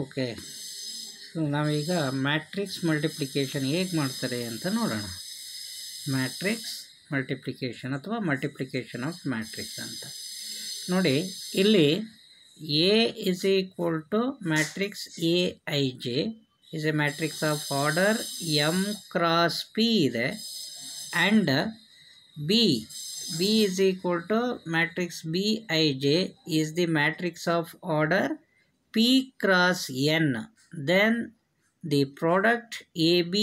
Okay ನಾವೀಗ matrix multiplication ಹೇಗೆ ಮಾಡ್ತಾರೆ ಅಂತ ನೋಡೋಣ ಮ್ಯಾಟ್ರಿಕ್ಸ್ ಮಲ್ಟಿಪ್ಲಿಕೇಶನ್ ಅಥವಾ ಮಲ್ಟಿಪ್ಲಿಕೇಶನ್ ಆಫ್ ಮ್ಯಾಟ್ರಿಕ್ಸ್ ಅಂತ ನೋಡಿ ಇಲ್ಲಿ A is equal to matrix A I J is a matrix of order M cross P ಇದೆ and B B is equal to matrix B I J is the matrix of order P cross N. Then the product AB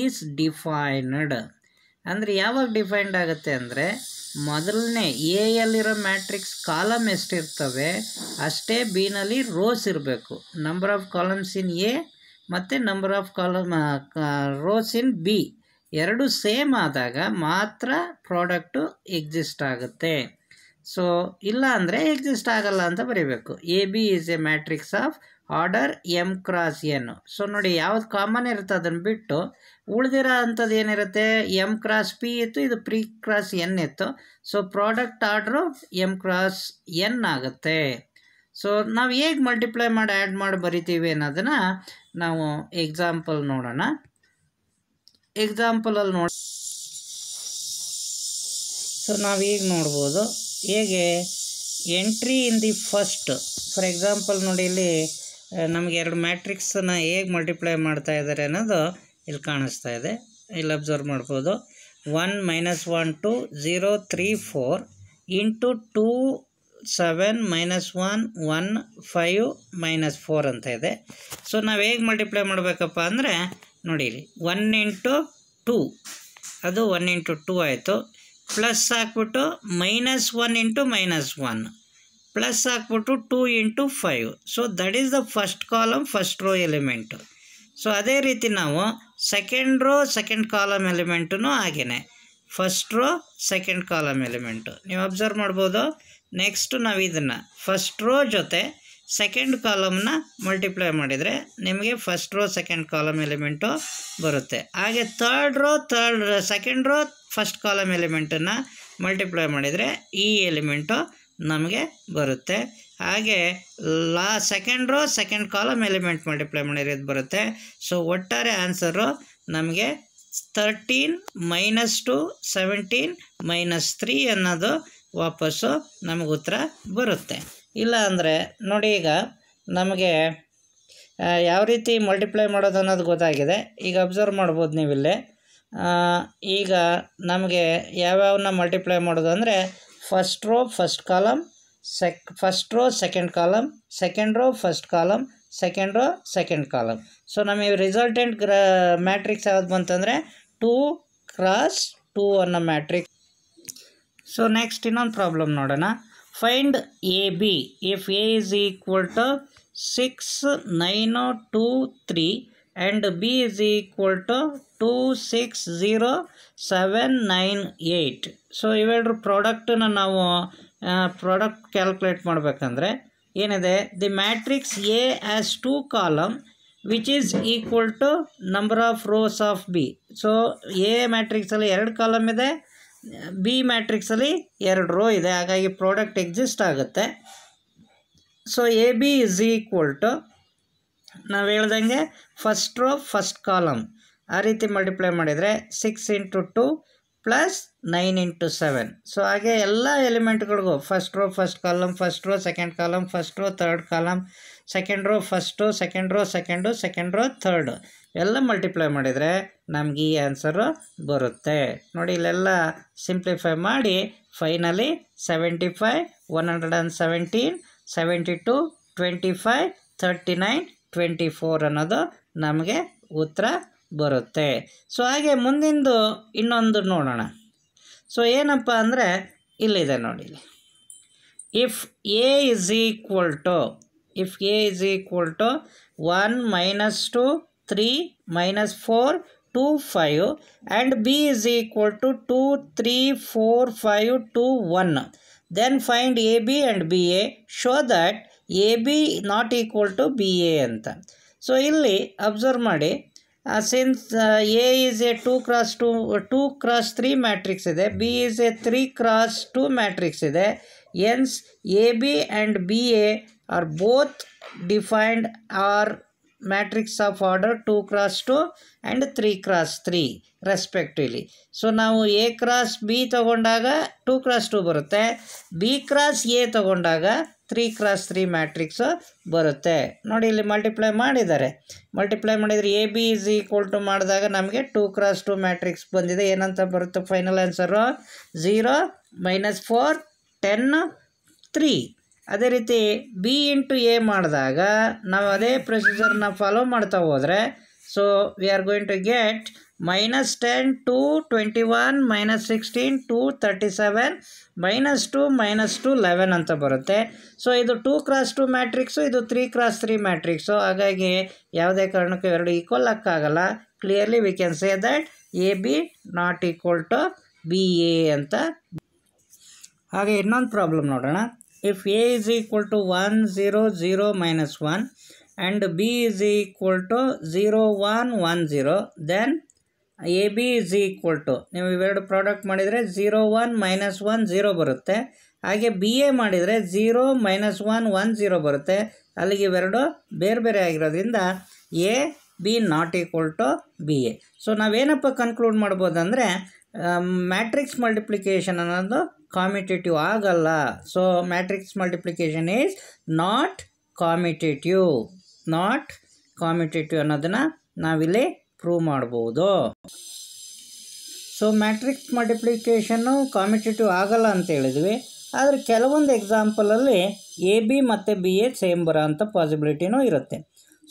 is defined. ಅಂದರೆ ಯಾವಾಗ defined ಆಗುತ್ತೆ ಅಂದರೆ ಮೊದಲನೇ A matrix column ಎಷ್ಟಿರ್ತವೆ ಅಷ್ಟೇ ಬಿನಲ್ಲಿ rows ಇರಬೇಕು number of columns in A ಮತ್ತು number of column rows in B ಎರಡು ಸೇಮ್ ಆದಾಗ ಮಾತ್ರ ಪ್ರಾಡಕ್ಟು ಎಕ್ಸಿಸ್ಟ್ ಆಗುತ್ತೆ ಸೊ ಇಲ್ಲ ಅಂದರೆ ಎಕ್ಸಿಸ್ಟ್ ಆಗಲ್ಲ ಅಂತ ಬರೀಬೇಕು A B is a matrix of order M cross N so ನೋಡಿ ಯಾವ್ದು ಕಾಮನ್ ಇರುತ್ತೆ ಅದನ್ನು ಬಿಟ್ಟು ಉಳಿದಿರೋ ಅಂಥದ್ದು ಏನಿರುತ್ತೆ ಎಮ್ ಕ್ರಾಸ್ ಪಿ ಇತ್ತು ಇದು ಪ್ರಿ ಕ್ರಾಸ್ ಎನ್ ಇತ್ತು so product order M cross N ಆಗುತ್ತೆ ಸೊ ನಾವು ಹೇಗೆ ಮಲ್ಟಿಪ್ಲೈ ಮಾಡಿ ಆ್ಯಡ್ ಮಾಡಿ ಬರಿತೀವಿ ಅನ್ನೋದನ್ನು ನಾವು ಎಕ್ಸಾಂಪಲ್ ನೋಡೋಣ ಎಕ್ಸಾಂಪಲಲ್ಲಿ ನೋಡಿ ಸೊ ನಾವು ಈಗ ನೋಡ್ಬೋದು ಹೇಗೆ entry in the first for example ನೋಡಿ ಇಲ್ಲಿ ನಮಗೆ ಎರಡು ಮ್ಯಾಟ್ರಿಕ್ಸನ್ನ ಹೇಗೆ ಮಲ್ಟಿಪ್ಲೈ ಮಾಡ್ತಾ ಇದ್ದಾರೆ ಅನ್ನೋದು ಇಲ್ಲಿ ಕಾಣಿಸ್ತಾ ಇದೆ ಇಲ್ಲಿ ಅಬ್ಸರ್ವ್ ಮಾಡ್ಬೋದು one minus one two zero three four into two seven minus one one five minus four ಅಂತ ಇದೆ ಸೊ ನಾವು ಹೇಗೆ ಮಲ್ಟಿಪ್ಲೈ ಮಾಡಬೇಕಪ್ಪ ಅಂದರೆ ನೋಡಿರಿ ಒನ್ ಇಂಟು ಟೂ ಅದು ಒನ್ ಇಂಟು ಟೂ ಆಯಿತು ಪ್ಲಸ್ ಹಾಕ್ಬಿಟ್ಟು minus one into minus one plus ಹಾಕ್ಬಿಟ್ಟು two into five so that is the first column first row element so ಅದೇ ರೀತಿ ನಾವು second row second column element ಹಾಗೆಯೇ first row second column element ನೀವು observe ಮಾಡ್ಬೋದು next ನಾವು ಇದನ್ನು first row ಜೊತೆ ಸೆಕೆಂಡ್ ಕಾಲಮ್ನ ಮಲ್ಟಿಪ್ಲೈ ಮಾಡಿದರೆ ನಿಮಗೆ first row second column element ಬರುತ್ತೆ ಹಾಗೆ third row third second row first column ಎಲಿಮೆಂಟನ್ನು ಮಲ್ಟಿಪ್ಲೈ ಮಾಡಿದರೆ ಈ ಎಲಿಮೆಂಟು ನಮಗೆ ಬರುತ್ತೆ ಹಾಗೆ ಲಾ second row second column element multiply ಮಾಡಿರೋದು ಬರುತ್ತೆ ಸೊ ಒಟ್ಟಾರೆ ಆನ್ಸರು ನಮಗೆ thirteen minus two seventeen minus three ಅನ್ನೋದು ವಾಪಸ್ಸು ನಮಗೆ ಉತ್ತರ ಬರುತ್ತೆ ಇಲ್ಲ ಅಂದರೆ ನೋಡಿ ಈಗ ನಮಗೆ ಯಾವ ರೀತಿ ಮಲ್ಟಿಪ್ಲೈ ಮಾಡೋದು ಅನ್ನೋದು ಗೊತ್ತಾಗಿದೆ ಈಗ ಅಬ್ಸರ್ವ್ ಮಾಡ್ಬೋದು ನೀವಿಲ್ಲೇ ಈಗ ನಮಗೆ ಯಾವ್ಯಾವನ್ನ ಮಲ್ಟಿಪ್ಲೈ ಮಾಡೋದು ಅಂದರೆ first row first column sec first row second column second row first column second row second column so ನಮಗೆ ರಿಸಲ್ಟೆಂಟ್ ಗ್ರ ಮ್ಯಾಟ್ರಿಕ್ಸ್ ಯಾವ್ದು ಬಂತಂದರೆ ಟೂ ಕ್ರಾಸ್ ಟೂ ಅನ್ನೋ ಮ್ಯಾಟ್ರಿಕ್ಸ್ ಸೊ ನೆಕ್ಸ್ಟ್ ಇನ್ನೊಂದು ಪ್ರಾಬ್ಲಮ್ ನೋಡೋಣ find A B if A is equal to six nine two three and B two six zero seven nine eight so ಇವೆರಡ್ರ ಪ್ರಾಡಕ್ಟನ್ನು ನಾವು ಪ್ರಾಡಕ್ಟ್ ಕ್ಯಾಲ್ಕುಲೇಟ್ ಮಾಡಬೇಕಂದ್ರೆ ಏನಿದೆ the matrix A as two column which is equal to number of rows of B so A ಮ್ಯಾಟ್ರಿಕ್ಸಲ್ಲಿ ಎರಡು column ಇದೆ B ಮ್ಯಾಟ್ರಿಕ್ಸಲ್ಲಿ ಎರಡು ರೋ ಇದೆ ಹಾಗಾಗಿ ಪ್ರಾಡಕ್ಟ್ ಎಕ್ಸಿಸ್ಟ್ ಆಗುತ್ತೆ so A B is equal to ನಾವು ಹೇಳ್ದಂಗೆ ಫಸ್ಟ್ ರೋ ಫಸ್ಟ್ ಕಾಲಮ್ ಆ ರೀತಿ ಮಲ್ಟಿಪ್ಲೈ ಮಾಡಿದರೆ six into two plus nine into seven so ಹಾಗೆ ಎಲ್ಲ ಎಲಿಮೆಂಟ್ಗಳಿಗೂ first row first column first row second column first row third column second row first second row second second row third ಎಲ್ಲ multiply ಮಾಡಿದರೆ ನಮ್ಗೆ ಈ answer ಬರುತ್ತೆ ನೋಡಿ ಇಲ್ಲೆಲ್ಲ ಸಿಂಪ್ಲಿಫೈ ಮಾಡಿ finally seventy five one hundred and seventeen seventy two twenty five thirty nine twenty four ಅನ್ನೋದು ನಮಗೆ ಉತ್ತರ ಬರುತ್ತೆ ಸೊ ಹಾಗೆ ಮುಂದಿಂದು ಇನ್ನೊಂದು ನೋಡೋಣ ಸೊ ಏನಪ್ಪ ಅಂದರೆ ಇಲ್ಲಿದೆ ನೋಡಿ if A is equal to if A is equal to one minus two three minus four two five and B is equal to two three four five two one then find A B and B A show that A B not equal to B A ಅಂತ so ಇಲ್ಲಿ observe ಮಾಡಿ since A is a two cross two two cross three matrix ಇದೆ B is a three cross two matrix ಇದೆ hence A B and B A are both defined are matrix of order two cross two and three cross three respectively so ನಾವು A cross B ತಗೊಂಡಾಗ two cross two ಬರುತ್ತೆ B cross A ತಗೊಂಡಾಗ three cross three matrix ಬರುತ್ತೆ ನೋಡಿ ಇಲ್ಲಿ multiply ಮಾಡಿದ್ದಾರೆ multiply ಮಾಡಿದರೆ A B is equal to ಮಾಡಿದಾಗ ನಮಗೆ ಟೂ ಕ್ರಾಸ್ ಟು ಮ್ಯಾಟ್ರಿಕ್ಸ್ ಬಂದಿದೆ ಏನಂತ ಬರುತ್ತೆ final answer zero minus four ten three ಅದೇ ರೀತಿ ಬಿ ಇಂಟು ಎ ಮಾಡಿದಾಗ ನಾವು ಅದೇ ಪ್ರೊಸೀಜರ್ನ ಫಾಲೋ ಮಾಡ್ತಾ ಹೋದರೆ So we are going to get minus 10 to 21 minus 16 to 37 minus 2 minus 2 eleven ಅಂತ ಬರುತ್ತೆ ಸೊ ಇದು ಟೂ ಕ್ರಾಸ್ ಟು ಮ್ಯಾಟ್ರಿಕ್ಸು ಇದು ತ್ರೀ ಕ್ರಾಸ್ ತ್ರೀ ಮ್ಯಾಟ್ರಿಕ್ಸು ಹಾಗಾಗಿ ಯಾವುದೇ ಕಾರಣಕ್ಕೂ ಎರಡು ಈಕ್ವಲ್ ಹಾಕಾಗಲ್ಲ clearly we can say that A B not equal to B A ಅಂತ ಹಾಗೆ ಇನ್ನೊಂದು ಪ್ರಾಬ್ಲಮ್ ನೋಡೋಣ if A is equal to one zero zero minus one and b is equal to 0 1 1 0 then A B is to ನೀವು ಇವೆರಡು product ಮಾಡಿದರೆ zero one minus one zero ಬರುತ್ತೆ ಹಾಗೆ B A ಮಾಡಿದರೆ zero minus one one zero ಬರುತ್ತೆ ಅಲ್ಲಿಗೆ ಇವೆರಡು ಬೇರೆ ಬೇರೆ ಆಗಿರೋದ್ರಿಂದ A B not equal to B A so ನಾವೇನಪ್ಪ ಕನ್ಕ್ಲೂಡ್ ಮಾಡ್ಬೋದಂದರೆ ಮ್ಯಾಟ್ರಿಕ್ಸ್ ಮಲ್ಟಿಪ್ಲಿಕೇಶನ್ ಅನ್ನೋದು ಕಾಮಿಟೇಟಿವ್ ಆಗಲ್ಲ so matrix multiplication is not commutative not commutative ಅನ್ನೋದನ್ನು ನಾವಿಲ್ಲಿ ಪ್ರೂವ್ ಮಾಡ್ಬೋದು ಸೊ ಮ್ಯಾಟ್ರಿಕ್ಸ್ ಮಲ್ಟಿಪ್ಲಿಕೇಶನ್ನು ಕಾಮಿಟೇಟಿವ್ ಆಗಲ್ಲ ಅಂತ ಹೇಳಿದ್ವಿ ಆದರೆ ಕೆಲವೊಂದು ಎಕ್ಸಾಂಪಲಲ್ಲಿ ಎ ಬಿ ಮತ್ತು ಬಿ ಎ ಸೇಮ್ ಬರೋ ಅಂಥ ಪಾಸಿಬಿಲಿಟಿನೂ ಇರುತ್ತೆ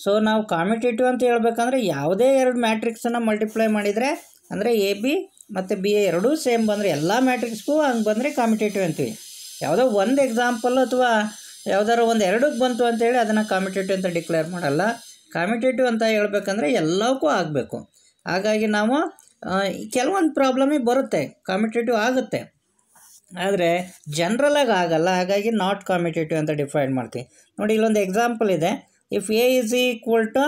ಸೊ ನಾವು ಕಾಮಿಟೇಟಿವ್ ಅಂತ ಹೇಳ್ಬೇಕಂದ್ರೆ ಯಾವುದೇ ಎರಡು ಮ್ಯಾಟ್ರಿಕ್ಸನ್ನು ಮಲ್ಟಿಪ್ಲೈ ಮಾಡಿದರೆ ಅಂದರೆ ಎ ಬಿ ಮತ್ತು ಬಿ ಎ ಎರಡೂ ಸೇಮ್ ಬಂದರೆ ಎಲ್ಲ ಮ್ಯಾಟ್ರಿಕ್ಸ್ಗೂ ಹಂಗೆ ಬಂದರೆ ಕಾಮಿಟೇಟಿವ್ ಅಂತೀವಿ ಯಾವುದೋ ಒಂದು ಎಕ್ಸಾಂಪಲ್ ಅಥವಾ ಯಾವ್ದಾದ್ರು ಒಂದು ಎರಡಕ್ಕೆ ಬಂತು ಅಂತೇಳಿ ಅದನ್ನು ಕಾಮಿಟೇಟಿವ್ ಅಂತ ಡಿಕ್ಲೇರ್ ಮಾಡಲ್ಲ ಕಾಮಿಟೇಟಿವ್ ಅಂತ ಹೇಳ್ಬೇಕಂದ್ರೆ ಎಲ್ಲವಕ್ಕೂ ಆಗಬೇಕು ಹಾಗಾಗಿ ನಾವು ಕೆಲವೊಂದು ಪ್ರಾಬ್ಲಮೇ ಬರುತ್ತೆ ಕಾಮಿಟೇಟಿವ್ ಆಗುತ್ತೆ ಆದರೆ ಜನ್ರಲಾಗಿ ಆಗಲ್ಲ ಹಾಗಾಗಿ ನಾಟ್ ಕಾಮಿಟೇಟಿವ್ ಅಂತ ಡಿಫೈನ್ ಮಾಡ್ತೀವಿ ನೋಡಿ ಇಲ್ಲೊಂದು ಎಕ್ಸಾಂಪಲ್ ಇದೆ if A is equal to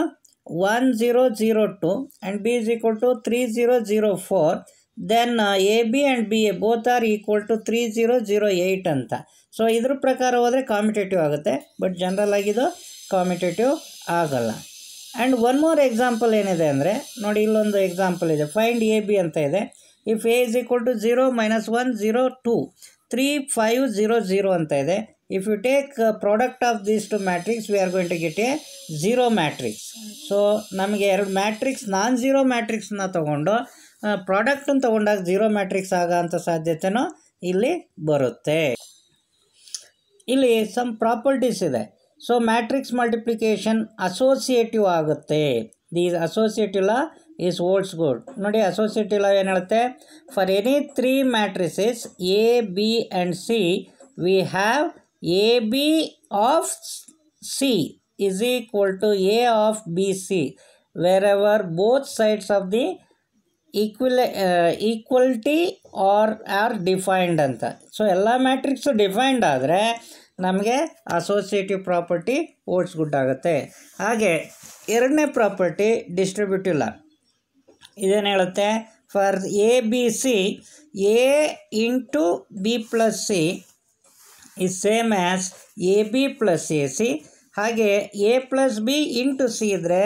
one zero zero two and B is equal to three zero zero four then A B and B A both are equal to three zero zero eight ಅಂತ so ಇದ್ರ ಪ್ರಕಾರ ಹೋದರೆ competitive ಆಗುತ್ತೆ but general ಆಗಿದ್ದು competitive ಆಗೋಲ್ಲ and one more example ಏನಿದೆ ಅಂದರೆ ನೋಡಿ ಇಲ್ಲೊಂದು ಎಕ್ಸಾಂಪಲ್ ಇದೆ ಫೈಂಡ್ ಎ ಬಿ ಅಂತ ಇದೆ if A is equal to zero minus one zero two three five zero zero ಅಂತ ಇದೆ if you take product of these two matrix we are going to get a zero matrix so ನಮಗೆ ಎರಡು matrix non zero ಮ್ಯಾಟ್ರಿಕ್ಸ್ನ ತೊಗೊಂಡು ಪ್ರಾಡಕ್ಟನ್ನು ತಗೊಂಡಾಗ zero matrix ಆಗೋಂಥ ಸಾಧ್ಯತೆನೂ ಇಲ್ಲಿ ಬರುತ್ತೆ ಇಲ್ಲಿ ಸಮ್ ಪ್ರಾಪರ್ಟೀಸ್ ಇದೆ ಸೊ ಮ್ಯಾಟ್ರಿಕ್ಸ್ ಮಲ್ಟಿಪ್ಲಿಕೇಶನ್ ಅಸೋಸಿಯೇಟಿವ್ ಆಗುತ್ತೆ these associative law is holds good ನೋಡಿ ಅಸೋಸಿಯೇಟಿವ್ ಲಾ ಏನು ಹೇಳುತ್ತೆ for any three matrices A B and C we have A B of C is equal to A of B C wherever both sides of the equal equality are are defined ಅಂತ so ಎಲ್ಲ matrix defined ಆದರೆ ನಮಗೆ associative property oats good ಆಗುತ್ತೆ ಹಾಗೆ ಎರಡನೇ property distributive law ಇದೇನು ಹೇಳುತ್ತೆ for A B C A into B plus C is same as A B plus A C ಹಾಗೆ A plus B into C ಇದ್ದರೆ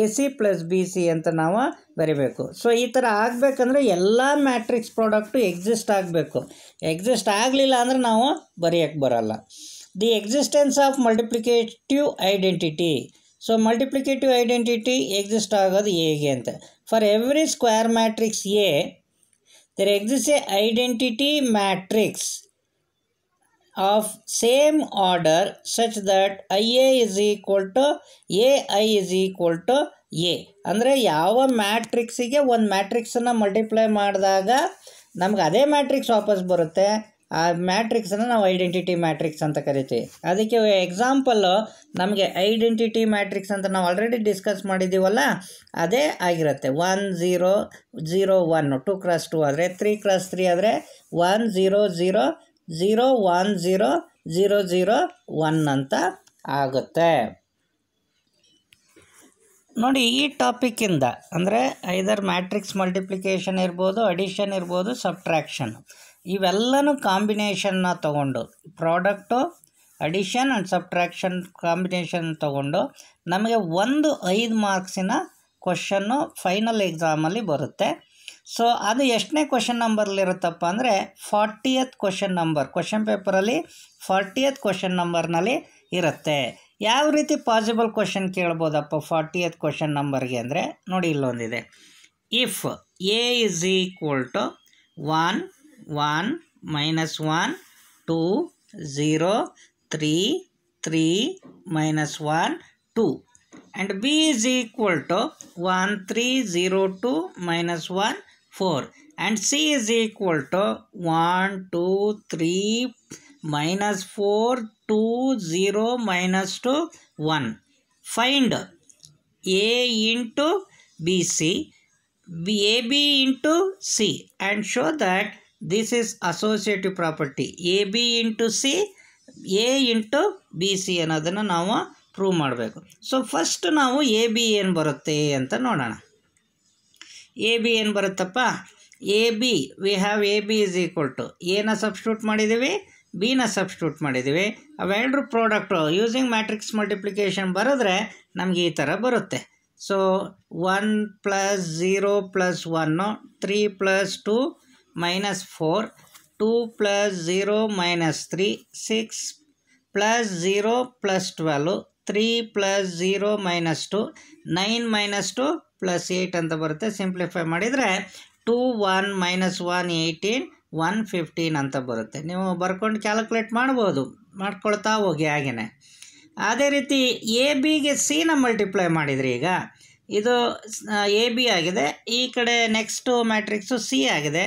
A C plus B C ಅಂತ ನಾವು ಬರಿಬೇಕು ಸೊ ಈ ಥರ ಆಗಬೇಕಂದ್ರೆ ಎಲ್ಲ ಮ್ಯಾಟ್ರಿಕ್ಸ್ ಪ್ರಾಡಕ್ಟು ಎಕ್ಸಿಸ್ಟ್ ಆಗಬೇಕು ಎಕ್ಸಿಸ್ಟ್ ಆಗಲಿಲ್ಲ ಅಂದರೆ ನಾವು ಬರೆಯೋಕ್ಕೆ ಬರೋಲ್ಲ the existence of multiplicative identity so multiplicative identity exist ಆಗೋದು ಹೇಗೆ ಅಂತ for every square matrix A there exist A identity matrix of same order such that IA is equal to AI is equal to A ಅಂದರೆ ಯಾವ ಮ್ಯಾಟ್ರಿಕ್ಸಿಗೆ ಒಂದು ಮ್ಯಾಟ್ರಿಕ್ಸನ್ನು multiply ಮಾಡಿದಾಗ ನಮ್ಗೆ ಅದೇ matrix ವಾಪಸ್ ಬರುತ್ತೆ ಆ ಮ್ಯಾಟ್ರಿಕ್ಸನ್ನು ನಾವು ಐಡೆಂಟಿಟಿ ಮ್ಯಾಟ್ರಿಕ್ಸ್ ಅಂತ ಕರಿತೀವಿ ಅದಕ್ಕೆ ಎಕ್ಸಾಂಪಲ್ಲು ನಮಗೆ ಐಡೆಂಟಿಟಿ ಮ್ಯಾಟ್ರಿಕ್ಸ್ ಅಂತ ನಾವು ಆಲ್ರೆಡಿ ಡಿಸ್ಕಸ್ ಮಾಡಿದ್ದೀವಲ್ಲ ಅದೇ ಆಗಿರುತ್ತೆ one zero zero one two cross two ಆದರೆ ತ್ರೀ ಕ್ರಾಸ್ ತ್ರೀ ಆದರೆ one zero zero zero one zero zero zero one ಅಂತ ಆಗುತ್ತೆ ನೋಡಿ ಈ ಟಾಪಿಕ್ಕಿಂದ ಅಂದರೆ ಐದರ್ ಮ್ಯಾಟ್ರಿಕ್ಸ್ ಮಲ್ಟಿಪ್ಲಿಕೇಶನ್ ಇರ್ಬೋದು ಅಡಿಷನ್ ಇರ್ಬೋದು ಸಬ್ಟ್ರ್ಯಾಕ್ಷನ್ ಇವೆಲ್ಲನೂ ಕಾಂಬಿನೇಷನ್ನ ತಗೊಂಡು product addition and subtraction combination ತಗೊಂಡು ನಮಗೆ ಒಂದು ಐದು ಮಾರ್ಕ್ಸಿನ ಕ್ವಶನ್ನು ಫೈನಲ್ ಎಕ್ಸಾಮಲ್ಲಿ ಬರುತ್ತೆ ಸೊ ಅದು ಎಷ್ಟನೇ ಕ್ವಶನ್ ನಂಬರ್ಲಿರುತ್ತಪ್ಪ ಅಂದರೆ ಫಾರ್ಟಿಯತ್ ಕ್ವಶನ್ ನಂಬರ್ ಕ್ವಶನ್ ಪೇಪರಲ್ಲಿ ಫಾರ್ಟಿಯತ್ ಕ್ವಶನ್ ನಂಬರ್ನಲ್ಲಿ ಇರುತ್ತೆ ಯಾವ ರೀತಿ ಪಾಸಿಬಲ್ ಕ್ವಶನ್ ಕೇಳ್ಬೋದಪ್ಪ ಫಾರ್ಟಿಯತ್ ಕ್ವಶನ್ ನಂಬರ್ಗೆ ಅಂದರೆ ನೋಡಿ ಇಲ್ಲೊಂದಿದೆ if A is equal to one one minus one two zero three three minus one two and B is equal to one three zero two minus one 4 and c is equal to 1 2 3 minus 4 2 0 minus 2 1 find a into bc ab into c and show that this is associative property ab into c a into B ಅನ್ನೋದನ್ನು ನಾವು prove ಮಾಡಬೇಕು so first ನಾವು A B ಏನು ಬರುತ್ತೆ ಅಂತ ನೋಡೋಣ A B ಏನು ಬರುತ್ತಪ್ಪ A B we have A B is equal to ಎನ ಸಬ್ಸ್ಟ್ಯೂಟ್ ಮಾಡಿದ್ದೀವಿ ಬಿನ ಸಬ್ಸ್ಟ್ಯೂಟ್ ಮಾಡಿದ್ದೀವಿ ಅವೆಲ್ಲರೂ ಪ್ರಾಡಕ್ಟು ಯೂಸಿಂಗ್ ಮ್ಯಾಟ್ರಿಕ್ಸ್ ಮಲ್ಟಿಪ್ಲಿಕೇಶನ್ ಬರೆದ್ರೆ ನಮಗೆ ಈ ಥರ ಬರುತ್ತೆ so one plus zero plus one three plus two minus four two plus zero minus three six plus zero plus twelve three plus zero minus two nine minus two plus eight ಅಂತ ಬರುತ್ತೆ simplify ಮಾಡಿದರೆ two one minus one eighteen one fifteen ಅಂತ ಬರುತ್ತೆ ನೀವು ಬರ್ಕೊಂಡು calculate ಮಾಡ್ಬೋದು ಮಾಡ್ಕೊಳ್ತಾ ಹೋಗಿ ಹಾಗೆಯೇ ಅದೇ ರೀತಿ ಎ ಬಿಗೆ ಸಿನ ಮಲ್ಟಿಪ್ಲೈ ಮಾಡಿದ್ರಿ ಈಗ ಇದು ಎ ಬಿ ಆಗಿದೆ ಈ ಕಡೆ ನೆಕ್ಸ್ಟು ಮ್ಯಾಟ್ರಿಕ್ಸು ಸಿ ಆಗಿದೆ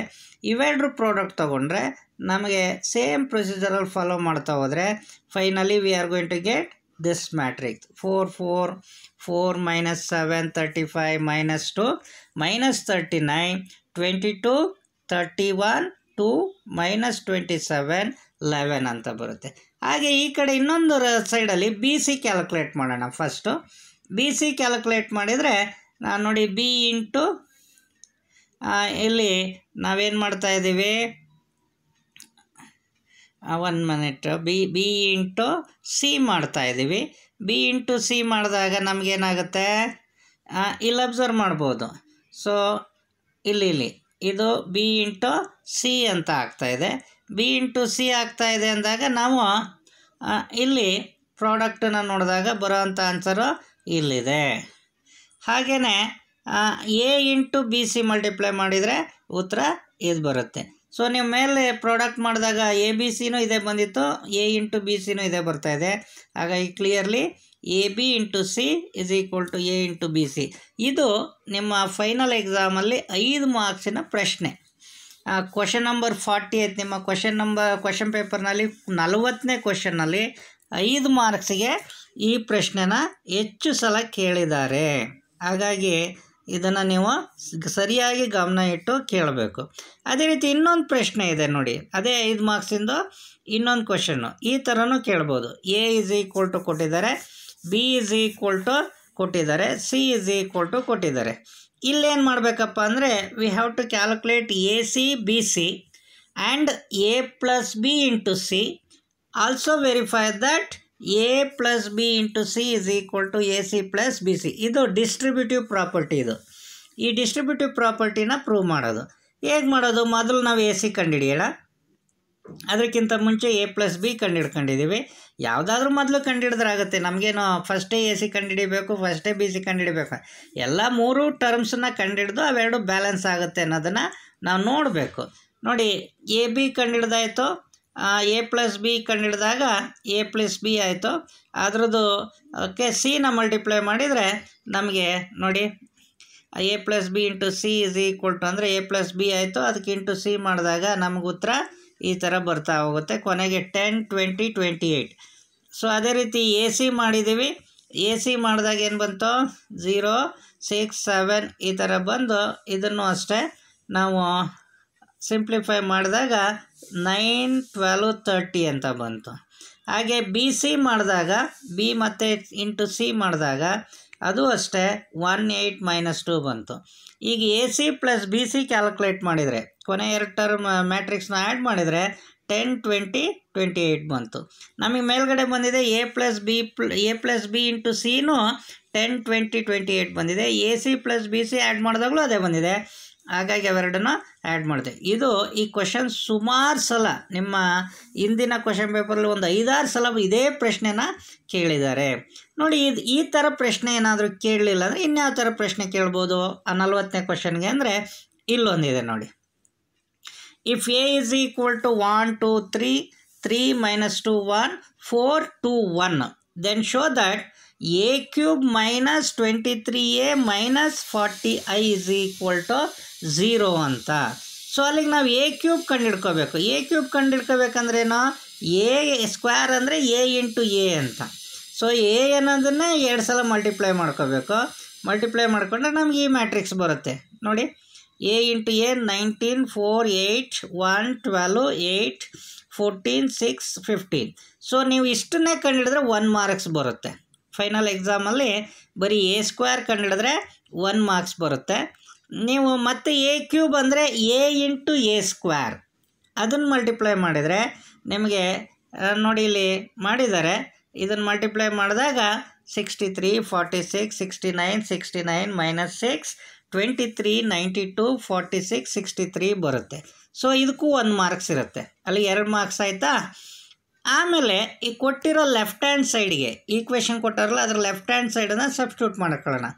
ಇವೆರಡರ ಪ್ರಾಡಕ್ಟ್ ತೊಗೊಂಡ್ರೆ ನಮಗೆ ಸೇಮ್ ಪ್ರೊಸೀಜರಲ್ಲಿ ಫಾಲೋ ಮಾಡ್ತಾ ಹೋದರೆ finally we are going to get this matrix four four four minus seven thirty five minus two minus thirty nine twenty two thirty one two minus twenty seven eleven ಅಂತ ಬರುತ್ತೆ ಹಾಗೆ ಈ ಕಡೆ ಇನ್ನೊಂದು ಸೈಡಲ್ಲಿ B C calculate ಮಾಡೋಣ first B C calculate ಮಾಡಿದರೆ ನಾನು ನೋಡಿ ಬಿ ಇಂಟು ಇಲ್ಲಿ ನಾವೇನು ಮಾಡ್ತಾ ಇದ್ದೀವಿ one minute B B into C ಮಾಡ್ತಾ ಇದ್ದೀವಿ ಬಿ ಇಂಟು ಸಿ ಮಾಡಿದಾಗ ನಮಗೇನಾಗುತ್ತೆ ಇಲ್ಲಿ ಅಬ್ಸರ್ವ್ ಮಾಡ್ಬೋದು ಸೊ ಇಲ್ಲಿ ಇಲ್ಲಿ ಇದು ಬಿ ಇಂಟು ಸಿ ಅಂತ ಆಗ್ತಾಯಿದೆ ಬಿ ಇಂಟು ಸಿ ಆಗ್ತಾಯಿದೆ ಅಂದಾಗ ನಾವು ಇಲ್ಲಿ ಪ್ರಾಡಕ್ಟನ್ನು ನೋಡಿದಾಗ ಬರೋವಂಥ ಆನ್ಸರು ಇಲ್ಲಿದೆ ಹಾಗೆಯೇ A into B C multiply ಮಾಡಿದರೆ ಉತ್ತರ ಇದು ಬರುತ್ತೆ ಸೊ ನಿಮ್ಮ ಮೇಲೆ ಪ್ರಾಡಕ್ಟ್ ಮಾಡಿದಾಗ ಎ ಬಿ ಸಿನೂ ಇದೇ ಬಂದಿತ್ತು ಎ ಇಂಟು ಬಿ ಸಿನೂ ಬರ್ತಾ ಇದೆ ಹಾಗಾಗಿ clearly A B into C is equal to A into B C ಇದು ನಿಮ್ಮ ಫೈನಲ್ ಎಕ್ಸಾಮಲ್ಲಿ ಐದು ಮಾರ್ಕ್ಸಿನ ಪ್ರಶ್ನೆ ಕ್ವಶನ್ ನಂಬರ್ ಫಾರ್ಟಿ ಏತ್ ನಿಮ್ಮ ಕ್ವಶನ್ ನಂಬರ್ ಕ್ವಶನ್ ಪೇಪರ್ನಲ್ಲಿ ನಲವತ್ತನೇ ಕ್ವಶನ್ನಲ್ಲಿ ಐದು ಮಾರ್ಕ್ಸಿಗೆ ಈ ಪ್ರಶ್ನೆನ ಹೆಚ್ಚು ಸಲ ಕೇಳಿದ್ದಾರೆ ಹಾಗಾಗಿ ಇದನ್ನು ನೀವು ಸರಿಯಾಗಿ ಗಮನ ಇಟ್ಟು ಕೇಳಬೇಕು ಅದೇ ರೀತಿ ಇನ್ನೊಂದು ಪ್ರಶ್ನೆ ಇದೆ ನೋಡಿ ಅದೇ ಐದು ಮಾರ್ಕ್ಸಿಂದು ಇನ್ನೊಂದು ಕ್ವಶನ್ನು ಈ ಥರನೂ ಕೇಳ್ಬೋದು ಎ ಇಸ್ ಈಕ್ವಲ್ ಟು ಕೊಟ್ಟಿದ್ದಾರೆ ಬಿ ಇಸ್ ಈಕ್ವಲ್ ಟು ಕೊಟ್ಟಿದ್ದಾರೆ ಸಿ ಇಸ್ ಈಕ್ವಲ್ ಟು ಕೊಟ್ಟಿದ್ದಾರೆ ಇಲ್ಲೇನು ಮಾಡಬೇಕಪ್ಪ ಅಂದರೆ we have to calculate A C B C and A plus B into C also verify that A plus B into C is equal to A C plus B C ಇದು distributive property ಇದು ಈ distributive ಪ್ರಾಪರ್ಟಿನ prove ಮಾಡೋದು ಹೇಗೆ ಮಾಡೋದು ಮೊದಲು ನಾವು A C ಕಂಡುಹಿಡಿಯೋಣ ಅದಕ್ಕಿಂತ ಮುಂಚೆ ಎ ಪ್ಲಸ್ ಬಿ ಕಂಡುಹಿಡ್ಕೊಂಡಿದ್ದೀವಿ ಯಾವುದಾದ್ರೂ ಮೊದಲು ಕಂಡುಹಿಡಿದ್ರಾಗುತ್ತೆ ನಮಗೇನು ಫಸ್ಟೇ ಎ ಸಿ ಕಂಡುಹಿಡಿಬೇಕು ಫಸ್ಟೇ ಬಿ ಸಿ ಕಂಡುಹಿಡಿಬೇಕು ಎಲ್ಲ ಮೂರು ಟರ್ಮ್ಸನ್ನ ಕಂಡುಹಿಡ್ದು ಅವೆರಡು ಬ್ಯಾಲೆನ್ಸ್ ಆಗುತ್ತೆ ಅನ್ನೋದನ್ನು ನಾವು ನೋಡಬೇಕು ನೋಡಿ ಎ ಬಿ ಕಂಡುಹಿಡ್ದಾಯ್ತು ಎ ಪ್ಲಸ್ ಬಿ ಕಂಡಿಡಿದಾಗ ಎ ಪ್ಲಸ್ ಬಿ ಆಯಿತು ಅದರದ್ದು ಓಕೆ ಸಿನ ಮಲ್ಟಿಪ್ಲೈ ಮಾಡಿದರೆ ನಮಗೆ ನೋಡಿ A plus B into C is equal to ಅಂದರೆ ಎ ಪ್ಲಸ್ ಬಿ ಆಯಿತು ಅದಕ್ಕೆ ಇಂಟು ಸಿ ಮಾಡಿದಾಗ ನಮ್ಗೆ ಉತ್ತರ ಈ ಥರ ಬರ್ತಾ ಹೋಗುತ್ತೆ ಕೊನೆಗೆ ten twenty twenty eight so ಅದೇ ರೀತಿ ಎ ಸಿ ಮಾಡಿದ್ದೀವಿ ಎ ಸಿ ಮಾಡಿದಾಗ ಏನು ಬಂತು ಝೀರೋ ಸಿಕ್ಸ್ ಸೆವೆನ್ ಈ ಥರ ಬಂದು ಇದನ್ನು ಅಷ್ಟೇ ನಾವು ಸಿಂಪ್ಲಿಫೈ ಮಾಡಿದಾಗ ನೈನ್ ಟ್ವೆಲ್ವ್ ತರ್ಟಿ ಅಂತ ಬಂತು ಹಾಗೆ ಬಿ ಸಿ ಮಾಡಿದಾಗ ಬಿ ಮತ್ತು ಇಂಟು ಸಿ ಮಾಡಿದಾಗ ಅದು ಅಷ್ಟೇ ಒನ್ ಏಯ್ಟ್ ಮೈನಸ್ ಟು ಬಂತು ಈಗ A C plus B C calculate ಮಾಡಿದರೆ ಕೊನೆ ಎರಡು ಟರ್ಮ್ ಮ್ಯಾಟ್ರಿಕ್ಸ್ನ ಆ್ಯಡ್ ಮಾಡಿದರೆ ಟೆನ್ ಟ್ವೆಂಟಿ ಟ್ವೆಂಟಿ ಏಯ್ಟ್ ಬಂತು ನಮಗೆ ಮೇಲ್ಗಡೆ ಬಂದಿದೆ ಎ ಪ್ಲಸ್ ಬಿ ಪ್ಲ ಎ ಪ್ಲಸ್ ಬಿ ಇಂಟು ಸಿನೂ ಟೆನ್ ಟ್ವೆಂಟಿ ಟ್ವೆಂಟಿ ಏಯ್ಟ್ ಬಂದಿದೆ A C plus B C add ಮಾಡಿದಾಗಲೂ ಅದೇ ಬಂದಿದೆ ಹಾಗಾಗಿ ಅವೆರಡನ್ನು ಆ್ಯಡ್ ಮಾಡಿದೆ ಇದು ಈ ಕ್ವಶನ್ ಸುಮಾರು ಸಲ ನಿಮ್ಮ ಇಂದಿನ ಕ್ವಶನ್ ಪೇಪರಲ್ಲಿ ಒಂದು ಐದಾರು ಸಲ ಇದೇ ಪ್ರಶ್ನೆನ ಕೇಳಿದ್ದಾರೆ ನೋಡಿ ಇದು ಈ ಥರ ಪ್ರಶ್ನೆ ಏನಾದರೂ ಕೇಳಲಿಲ್ಲ ಅಂದರೆ ಇನ್ಯಾವ ಥರ ಪ್ರಶ್ನೆ ಕೇಳ್ಬೋದು ಆ ನಲ್ವತ್ತನೇ ಕ್ವಶನ್ಗೆ ಅಂದರೆ ಇಲ್ಲೊಂದಿದೆ ನೋಡಿ if A is equal to one two three three minus two one four two one then show that A cube minus twenty three A minus forty I is equal to zero ಅಂತ so ಅಲ್ಲಿಗೆ ನಾವು A cube ಕಂಡುಹಿಡ್ಕೋಬೇಕು A cube ಕಂಡುಹಿಡ್ಕೋಬೇಕಂದ್ರೇನು A square ಅಂದರೆ A into A ಅಂತ so A ಅನ್ನೋದನ್ನೇ ಎರಡು ಸಲ ಮಲ್ಟಿಪ್ಲೈ ಮಾಡ್ಕೋಬೇಕು ಮಲ್ಟಿಪ್ಲೈ ಮಾಡಿಕೊಂಡ್ರೆ ನಮ್ಗೆ ಈ ಮ್ಯಾಟ್ರಿಕ್ಸ್ ಬರುತ್ತೆ ನೋಡಿ A into A nineteen four eight one twelve eight fourteen six fifteen so ನೀವು ಇಷ್ಟನ್ನೇ ಕಂಡು ಹಿಡಿದ್ರೆ ಒನ್ ಮಾರ್ಕ್ಸ್ ಬರುತ್ತೆ ಫೈನಲ್ ಎಕ್ಸಾಮಲ್ಲಿ ಬರೀ ಎ ಸ್ಕ್ವೇರ್ ಕಂಡುಹಿಡಿದ್ರೆ ಒನ್ ಮಾರ್ಕ್ಸ್ ಬರುತ್ತೆ ನೀವು ಮತ್ತೆ ಎ ಕ್ಯೂಬ್ ಅಂದರೆ ಎ ಇಂಟು ಎ ಸ್ಕ್ವೇರ್ ಅದನ್ನು ಮಲ್ಟಿಪ್ಲೈ ಮಾಡಿದರೆ ನಿಮಗೆ ನೋಡಿ ಇಲ್ಲಿ ಮಾಡಿದ್ದಾರೆ ಇದನ್ನು ಮಲ್ಟಿಪ್ಲೈ ಮಾಡಿದಾಗ sixty three forty six sixty nine sixty nine minus six twenty three ninety two forty six sixty three ಬರುತ್ತೆ ಸೊ ಇದಕ್ಕೂ ಒಂದು ಮಾರ್ಕ್ಸ್ ಇರುತ್ತೆ ಅಲ್ಲಿ ಎರಡು ಮಾರ್ಕ್ಸ್ ಆಯಿತಾ ಆಮೇಲೆ ಈ ಕೊಟ್ಟಿರೋ ಲೆಫ್ಟ್ ಹ್ಯಾಂಡ್ ಸೈಡ್ಗೆ ಈಕ್ವೇಷನ್ ಕೊಟ್ಟಾರಲ್ಲ ಅದ್ರ ಲೆಫ್ಟ್ ಹ್ಯಾಂಡ್ ಸೈಡನ್ನು ಸಬ್ಸ್ಟ್ಯೂಟ್ ಮಾಡ್ಕೊಳ್ಳೋಣ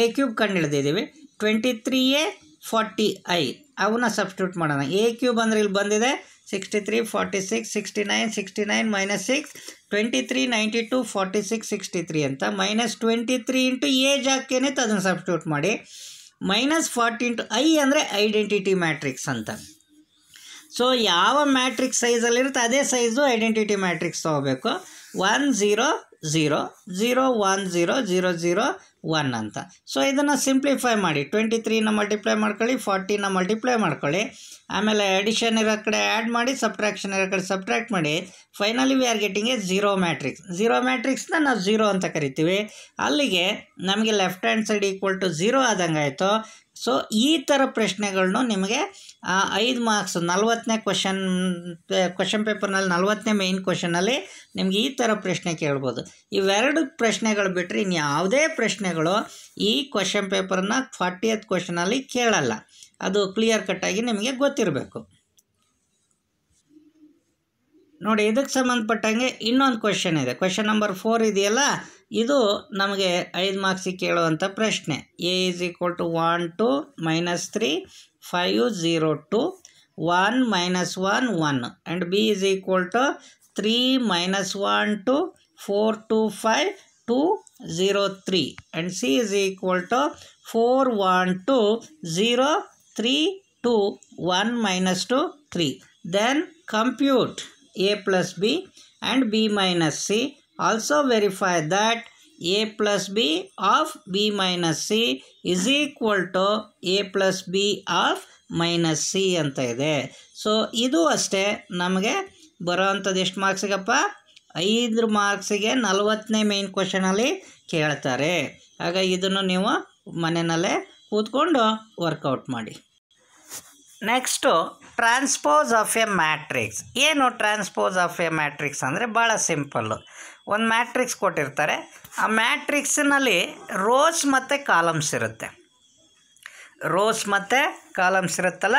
ಎ ಕ್ಯೂಬ್ ಕಂಡು ಹಿಡಿದಿದ್ದೀವಿ twenty three A forty I ಅವನ್ನ ಸಬ್ಸ್ಟ್ಯೂಟ್ ಮಾಡೋಣ ಎ ಕ್ಯೂಬ್ ಅಂದರೆ ಇಲ್ಲಿ ಬಂದಿದೆ sixty three forty six sixty nine sixty nine minus six twenty three ninety two forty six sixty three ಅಂತ minus twenty three into A ಜಾಕೇನೆ ಅದನ್ನು substitute ಮಾಡಿ minus forty into I ಅಂದರೆ identity matrix ಅಂತ so ಯಾವ matrix ಸೈಜಲ್ಲಿರುತ್ತೆ ಅದೇ size identity matrix ತೊಗೋಬೇಕು one zero zero zero one zero zero zero one ಅಂತ ಸೊ ಇದನ್ನು ಸಿಂಪ್ಲಿಫೈ ಮಾಡಿ ಟ್ವೆಂಟಿ ತ್ರೀನ ಮಲ್ಟಿಪ್ಲೈ ಮಾಡ್ಕೊಳ್ಳಿ ಫಾರ್ಟಿನ ಮಲ್ಟಿಪ್ಲೈ ಮಾಡ್ಕೊಳ್ಳಿ ಆಮೇಲೆ ಎಡಿಷನ್ ಇರೋ ಕಡೆ ಆ್ಯಡ್ ಮಾಡಿ ಸಬ್ಟ್ರಾಕ್ಷನ್ ಇರೋ ಕಡೆ ಸಬ್ಟ್ರಾಕ್ಟ್ ಮಾಡಿ finally we are getting a zero matrix zero ಮ್ಯಾಟ್ರಿಕ್ಸ್ನ ನಾವು ಝೀರೋ ಅಂತ ಕರಿತೀವಿ ಅಲ್ಲಿಗೆ ನಮಗೆ left hand side equal to zero ಆದಂಗೆ ಆಯಿತು ಸೊ ಈ ಥರ ಪ್ರಶ್ನೆಗಳನ್ನು ನಿಮಗೆ ಐದು ಮಾರ್ಕ್ಸ್ ನಲ್ವತ್ತನೇ ಕ್ವಶನ್ ಕ್ವಶನ್ ಪೇಪರ್ನಲ್ಲಿ ನಲ್ವತ್ತನೇ ಮೇಯ್ನ್ ಕ್ವಶನಲ್ಲಿ ನಿಮಗೆ ಈ ಥರ ಪ್ರಶ್ನೆ ಕೇಳ್ಬೋದು ಇವೆರಡು ಪ್ರಶ್ನೆಗಳು ಬಿಟ್ಟರೆ ಇನ್ನು ಯಾವುದೇ ಪ್ರಶ್ನೆಗಳು ಈ ಕ್ವಶನ್ ಪೇಪರ್ನ ಫಾರ್ಟಿಯತ್ ಕ್ವಶನಲ್ಲಿ ಕೇಳಲ್ಲ ಅದು ಕ್ಲಿಯರ್ ಕಟ್ಟಾಗಿ ನಿಮಗೆ ಗೊತ್ತಿರಬೇಕು ನೋಡಿ ಇದಕ್ಕೆ ಸಂಬಂಧಪಟ್ಟಂಗೆ ಇನ್ನೊಂದು ಕ್ವೆಶನ್ ಇದೆ ಕ್ವೆಶನ್ ನಂಬರ್ ಫೋರ್ ಇದೆಯಲ್ಲ ಇದು ನಮಗೆ ಐದು ಮಾರ್ಕ್ಸಿಗೆ ಕೇಳುವಂಥ ಪ್ರಶ್ನೆ A is equal to one two minus three five zero two one minus one one and B is equal to three minus one two four two five two zero three and C is equal to four one two zero three two one minus two three then compute a plus b and b minus c. Also verify that a plus b of b minus c is equal to a plus b of minus C ಅಂತ ಇದೆ so ಇದು ಅಷ್ಟೇ ನಮಗೆ ಬರೋವಂಥದ್ದು ಎಷ್ಟು ಮಾರ್ಕ್ಸಿಗಪ್ಪ ಐದು ಮಾರ್ಕ್ಸಿಗೆ ನಲವತ್ತನೇ main ಕ್ವಶನಲ್ಲಿ ಕೇಳ್ತಾರೆ ಆಗ ಇದನ್ನು ನೀವು ಮನೆಯಲ್ಲೇ ಕೂತ್ಕೊಂಡು ವರ್ಕೌಟ್ ಮಾಡಿ next transpose of a matrix ಏನು ಟ್ರಾನ್ಸ್ಪೋಸ್ ಆಫ್ ಎ ಮ್ಯಾಟ್ರಿಕ್ಸ್ ಅಂದರೆ ಭಾಳ ಸಿಂಪಲ್ಲು ಒಂದು ಮ್ಯಾಟ್ರಿಕ್ಸ್ ಕೊಟ್ಟಿರ್ತಾರೆ ಆ ಮ್ಯಾಟ್ರಿಕ್ಸ್ನಲ್ಲಿ ರೋಸ್ ಮತ್ತು ಕಾಲಮ್ಸ್ ಇರುತ್ತೆ ರೋಸ್ ಮತ್ತು ಕಾಲಮ್ಸ್ ಇರುತ್ತಲ್ಲ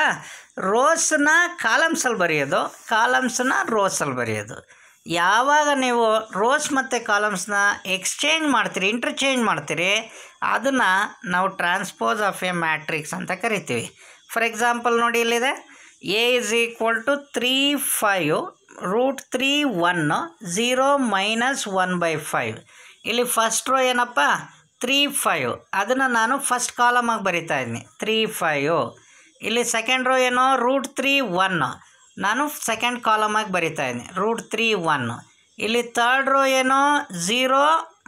ರೋಸ್ನ ಕಾಲಮ್ಸಲ್ಲಿ ಬರೆಯೋದು ಕಾಲಮ್ಸನ್ನ ರೋಸಲ್ಲಿ ಬರೆಯೋದು ಯಾವಾಗ ನೀವು ರೋಸ್ ಮತ್ತು ಕಾಲಮ್ಸ್ನ ಎಕ್ಸ್ಚೇಂಜ್ ಮಾಡ್ತೀರಿ ಇಂಟರ್ಚೇಂಜ್ ಮಾಡ್ತೀರಿ ಅದನ್ನು ನಾವು ಟ್ರಾನ್ಸ್ಪೋಸ್ ಆಫ್ ಎ ಮ್ಯಾಟ್ರಿಕ್ಸ್ ಅಂತ ಕರಿತೀವಿ ಫಾರ್ ಎಕ್ಸಾಂಪಲ್ ನೋಡಿ ಇಲ್ಲಿದೆ A is equal to three five root three one zero minus one by five ಇಲ್ಲಿ ಫಸ್ಟ್ ರೋ ಏನಪ್ಪ ತ್ರೀ ಫೈವ್ ಅದನ್ನು ನಾನು ಫಸ್ಟ್ ಕಾಲಮಾಗಿ ಬರಿತಾ ಇದ್ದೀನಿ ತ್ರೀ ಫೈವ್ ಇಲ್ಲಿ ಸೆಕೆಂಡ್ ರೋ ಏನೋ ರೂಟ್ ತ್ರೀ ಒನ್ ನಾನು ಸೆಕೆಂಡ್ ಕಾಲಮಾಗಿ ಬರಿತಾ ಇದ್ದೀನಿ ರೂಟ್ ತ್ರೀ ಒನ್ ಇಲ್ಲಿ ತರ್ಡ್ ರೋ ಏನೋ zero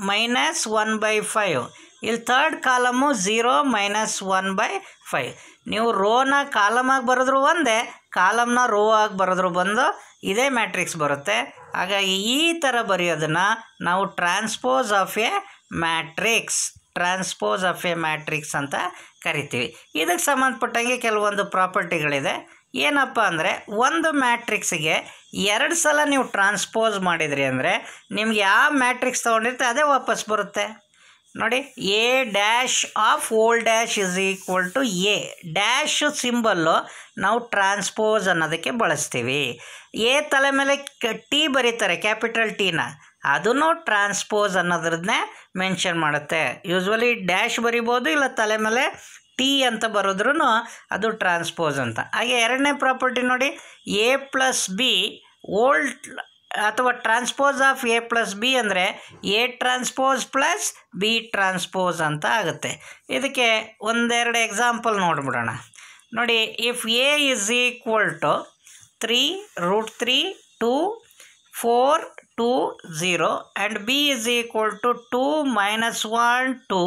minus one by five ಇಲ್ಲಿ third column zero minus one by five ನೀವು ರೋನ ಆಗಿ ಬರೆದ್ರು ಒಂದೇ ಕಾಲಮ್ನ ರೋ ಆಗಿ ಬರೆದ್ರು ಬಂದು ಇದೇ ಮ್ಯಾಟ್ರಿಕ್ಸ್ ಬರುತ್ತೆ ಹಾಗಾಗಿ ಈ ಥರ ಬರೆಯೋದನ್ನು ನಾವು transpose of a matrix transpose of a matrix ಅಂತ ಕರಿತೀವಿ ಇದಕ್ಕೆ ಸಂಬಂಧಪಟ್ಟಂಗೆ ಕೆಲವೊಂದು ಪ್ರಾಪರ್ಟಿಗಳಿದೆ ಏನಪ್ಪ ಅಂದರೆ ಒಂದು ಮ್ಯಾಟ್ರಿಕ್ಸಿಗೆ ಎರಡು ಸಲ ನೀವು ಟ್ರಾನ್ಸ್ಪೋಸ್ ಮಾಡಿದ್ರಿ ಅಂದರೆ ನಿಮ್ಗೆ ಯಾವ ಮ್ಯಾಟ್ರಿಕ್ಸ್ ತೊಗೊಂಡಿರ್ತೆ ಅದೇ ವಾಪಸ್ ಬರುತ್ತೆ ನೋಡಿ A dash of whole dash is equal to A dash symbol ನಾವು ಟ್ರಾನ್ಸ್ಪೋಸ್ ಅನ್ನೋದಕ್ಕೆ ಬಳಸ್ತೀವಿ ಎ ತಲೆ ಮೇಲೆ ಟಿ ಬರೀತಾರೆ ಕ್ಯಾಪಿಟಲ್ ಟೀನ ಅದನ್ನು ಟ್ರಾನ್ಸ್ಪೋಸ್ ಅನ್ನೋದ್ರದ್ದೇ ಮೆನ್ಷನ್ ಮಾಡುತ್ತೆ ಯೂಸ್ವಲಿ ಡ್ಯಾಶ್ ಬರಿಬೋದು ಇಲ್ಲ ತಲೆ ಮೇಲೆ ಟಿ ಅಂತ ಬರೋದ್ರೂ ಅದು ಟ್ರಾನ್ಸ್ಪೋಸ್ ಅಂತ ಹಾಗೆ ಎರಡನೇ ಪ್ರಾಪರ್ಟಿ ನೋಡಿ ಎ ಪ್ಲಸ್ ಬಿ ಓಲ್ಡ್ ಅಥವಾ transpose of A plus B ಅಂದರೆ A transpose plus B transpose ಅಂತ ಆಗುತ್ತೆ ಇದಕ್ಕೆ ಒಂದೆರಡು ಎಕ್ಸಾಂಪಲ್ ನೋಡಿಬಿಡೋಣ ನೋಡಿ if A is equal to three root three two four two zero and B is equal to two minus one two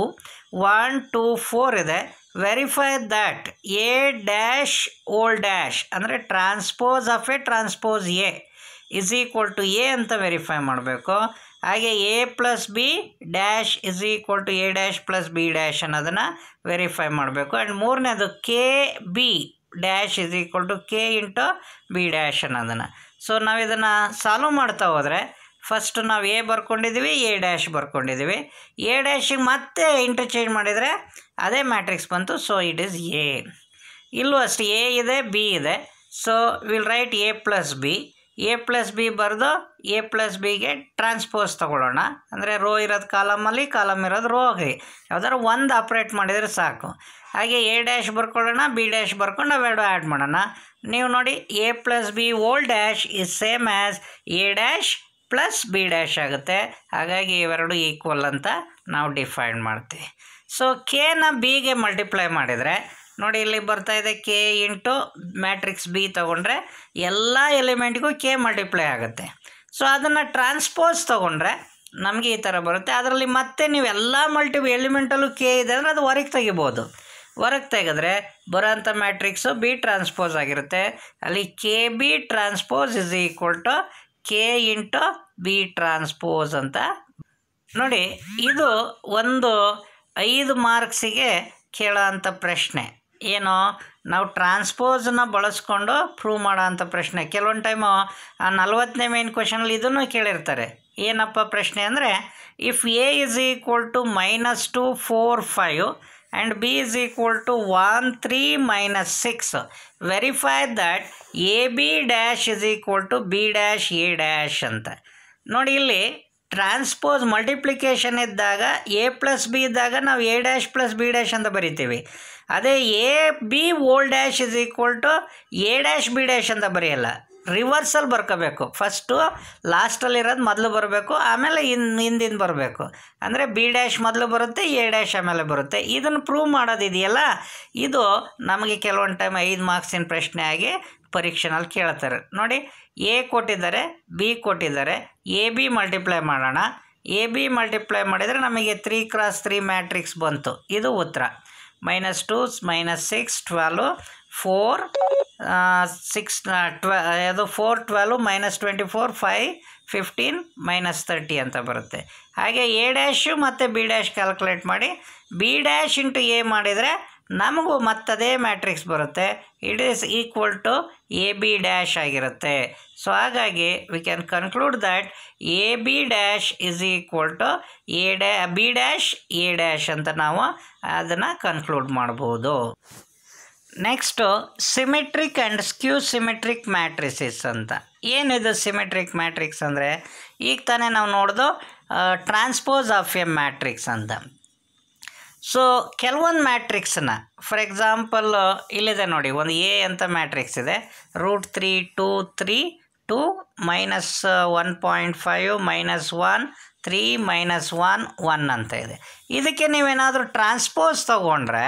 one two four ಇದೆ verify that A dash whole dash ಅಂದರೆ transpose of A transpose A is equal to A ಅಂತ verify ಮಾಡಬೇಕು ಹಾಗೆ A plus B dash is equal to A dash plus B dash ಅನ್ನೋದನ್ನು verify ಮಾಡಬೇಕು and ಮೂರನೇದು K B dash is equal to K into B dash ಅನ್ನೋದನ್ನು so ನಾವು ಇದನ್ನು solve ಮಾಡ್ತಾ ಹೋದರೆ ಫಸ್ಟ್ ನಾವು ಎ ಬರ್ಕೊಂಡಿದ್ದೀವಿ ಎ ಡ್ಯಾಶ್ ಬರ್ಕೊಂಡಿದ್ದೀವಿ ಎ ಡ್ಯಾಶಿಗೆ ಮತ್ತೆ ಇಂಟರ್ಚೇಂಜ್ ಮಾಡಿದರೆ ಅದೇ ಮ್ಯಾಟ್ರಿಕ್ಸ್ ಬಂತು ಸೊ ಇಟ್ ಈಸ್ ಎ ಇಲ್ಲೂ ಅಷ್ಟು ಎ ಇದೆ ಬಿ ಇದೆ so will write A plus B A plus B ಬರೆದು ಎ ಪ್ಲಸ್ ಬಿಗೆ ಟ್ರಾನ್ಸ್ಪೋಸ್ ತೊಗೊಳ್ಳೋಣ ಅಂದರೆ ರೋ ಇರೋದು ಕಾಲಮಲ್ಲಿ ಕಾಲಮ್ ಇರೋದು ರೋ ಆಗಲಿ ಯಾವ್ದಾದ್ರು ಒಂದು ಆಪ್ರೇಟ್ ಮಾಡಿದರೆ ಸಾಕು ಹಾಗೆ ಎ ಡ್ಯಾಶ್ ಬರ್ಕೊಳ್ಳೋಣ ಬಿ ಡ್ಯಾಶ್ ಬರ್ಕೊಂಡು ಅವೆರಡು ಆ್ಯಡ್ ಮಾಡೋಣ ನೀವು ನೋಡಿ A plus B whole dash is same as A dash plus B dash ಆಗುತ್ತೆ ಹಾಗಾಗಿ ಇವೆರಡು ಈಕ್ವಲ್ ಅಂತ ನಾವು ಡಿಫೈನ್ ಮಾಡ್ತೀವಿ ಸೊ ಕೆನ ಬಿಗೆ ಮಲ್ಟಿಪ್ಲೈ ಮಾಡಿದರೆ ನೋಡಿ ಇಲ್ಲಿ ಬರ್ತಾ ಇದೆ ಕೆ ಇಂಟು ಮ್ಯಾಟ್ರಿಕ್ಸ್ ಬಿ ತೊಗೊಂಡ್ರೆ ಎಲ್ಲ ಎಲಿಮೆಂಟ್ಗೂ ಕೆ ಮಲ್ಟಿಪ್ಲೈ ಆಗುತ್ತೆ ಸೊ ಅದನ್ನು ಟ್ರಾನ್ಸ್ಪೋಸ್ ತೊಗೊಂಡ್ರೆ ನಮಗೆ ಈ ಥರ ಬರುತ್ತೆ ಅದರಲ್ಲಿ ಮತ್ತೆ ನೀವು ಎಲ್ಲ ಮಲ್ಟಿ ಎಲಿಮೆಂಟಲ್ಲೂ ಕೆ ಇದೆ ಅಂದರೆ ಅದು ಹೊರಗೆ ತೆಗಿಬೋದು ಹೊರಗೆ ತೆಗೆದ್ರೆ ಅಂಥ ಮ್ಯಾಟ್ರಿಕ್ಸು ಬಿ ಟ್ರಾನ್ಸ್ಪೋಸ್ ಆಗಿರುತ್ತೆ ಅಲ್ಲಿ K B transpose is equal to K into B transpose ಅಂತ ನೋಡಿ ಇದು ಒಂದು ಐದು ಮಾರ್ಕ್ಸಿಗೆ ಕೇಳೋ ಅಂಥ ಪ್ರಶ್ನೆ ಏನು ನಾವು ಟ್ರಾನ್ಸ್ಪೋಸನ್ನ ಬಳಸ್ಕೊಂಡು ಪ್ರೂವ್ ಮಾಡೋ ಅಂಥ ಪ್ರಶ್ನೆ ಕೆಲವೊಂದು ಟೈಮು ಆ ನಲವತ್ತನೇ ಮೇನ್ ಕ್ವಶನಲ್ಲಿ ಇದನ್ನು ಕೇಳಿರ್ತಾರೆ ಏನಪ್ಪ ಪ್ರಶ್ನೆ ಅಂದರೆ if A is equal to minus two four five and B is equal to one three minus six verify that A B dash is equal to B dash A dash ಅಂತ ನೋಡಿ ಇಲ್ಲಿ transpose multiplication ಇದ್ದಾಗ A plus B ಇದ್ದಾಗ ನಾವು A dash plus B dash ಅಂತ ಬರಿತೀವಿ ಅದೇ A B whole dash is equal to A dash B dash ಅಂತ ಬರೆಯಲ್ಲ ರಿವರ್ಸಲ್ಲಿ ಬರ್ಕೋಬೇಕು ಫಸ್ಟು ಲಾಸ್ಟಲ್ಲಿರೋದು ಮೊದಲು ಬರಬೇಕು ಆಮೇಲೆ ಇನ್ ಹಿಂದಿಂದ ಬರಬೇಕು ಅಂದರೆ ಬಿ ಡ್ಯಾಶ್ ಮೊದಲು ಬರುತ್ತೆ ಎ ಡ್ಯಾಶ್ ಆಮೇಲೆ ಬರುತ್ತೆ ಇದನ್ನು ಪ್ರೂವ್ ಮಾಡೋದಿದೆಯಲ್ಲ ಇದು ನಮಗೆ ಕೆಲವೊಂದು ಟೈಮ್ ಐದು ಮಾರ್ಕ್ಸಿನ ಪ್ರಶ್ನೆ ಆಗಿ ಪರೀಕ್ಷೆನಲ್ಲಿ ಕೇಳ್ತಾರೆ ನೋಡಿ ಎ ಕೊಟ್ಟಿದ್ದಾರೆ ಬಿ ಕೊಟ್ಟಿದ್ದಾರೆ ಎ ಬಿ ಮಲ್ಟಿಪ್ಲೈ ಮಾಡೋಣ ಎ ಬಿ ಮಲ್ಟಿಪ್ಲೈ ಮಾಡಿದರೆ ನಮಗೆ ತ್ರೀ ಕ್ರಾಸ್ ತ್ರೀ ಮ್ಯಾಟ್ರಿಕ್ಸ್ ಬಂತು ಇದು ಉತ್ತರ minus two minus six twelve four six ಟ್ವೆ ಅದು four twelve minus twenty four five fifteen minus thirty ಅಂತ ಬರುತ್ತೆ ಹಾಗೆ ಎ ಡ್ಯಾಶು ಮತ್ತು ಬಿ ಡ್ಯಾಶ್ ಕ್ಯಾಲ್ಕುಲೇಟ್ ಮಾಡಿ ಬಿ ಡ್ಯಾಶ್ ಇಂಟು ಎ ಮಾಡಿದರೆ ನಮಗೂ ಮತ್ತದೇ ಮ್ಯಾಟ್ರಿಕ್ಸ್ ಬರುತ್ತೆ it is equal to A B dash ಆಗಿರುತ್ತೆ ಸೊ ಹಾಗಾಗಿ we can conclude that A B dash is equal to A ಡ್ಯಾ ಬಿ ಡ್ಯಾಶ್ ಎ ಡ್ಯಾಶ್ ಅಂತ ನಾವು ಅದನ್ನು ಕನ್ಕ್ಲೂಡ್ ಮಾಡ್ಬೋದು next symmetric and skew symmetric matrices ಅಂತ ಏನಿದು ಸಿಮೆಟ್ರಿಕ್ ಮ್ಯಾಟ್ರಿಕ್ಸ್ ಅಂದರೆ ಈಗ ತಾನೇ ನಾವು ನೋಡೋದು ಟ್ರಾನ್ಸ್ಪೋಸ್ ಆಫ್ ಎ ಮ್ಯಾಟ್ರಿಕ್ಸ್ ಅಂತ ಸೊ ಕೆಲವೊಂದು ಮ್ಯಾಟ್ರಿಕ್ಸನ್ನ ಫಾರ್ ಎಕ್ಸಾಂಪಲ್ ಇಲ್ಲಿದೆ ನೋಡಿ ಒಂದು ಎ ಅಂತ ಮ್ಯಾಟ್ರಿಕ್ಸ್ ಇದೆ root three two three two minus one point five minus one three minus one one ಅಂತ ಇದೆ ಇದಕ್ಕೆ ನೀವೇನಾದರೂ ಟ್ರಾನ್ಸ್ಪೋಸ್ ತೊಗೊಂಡ್ರೆ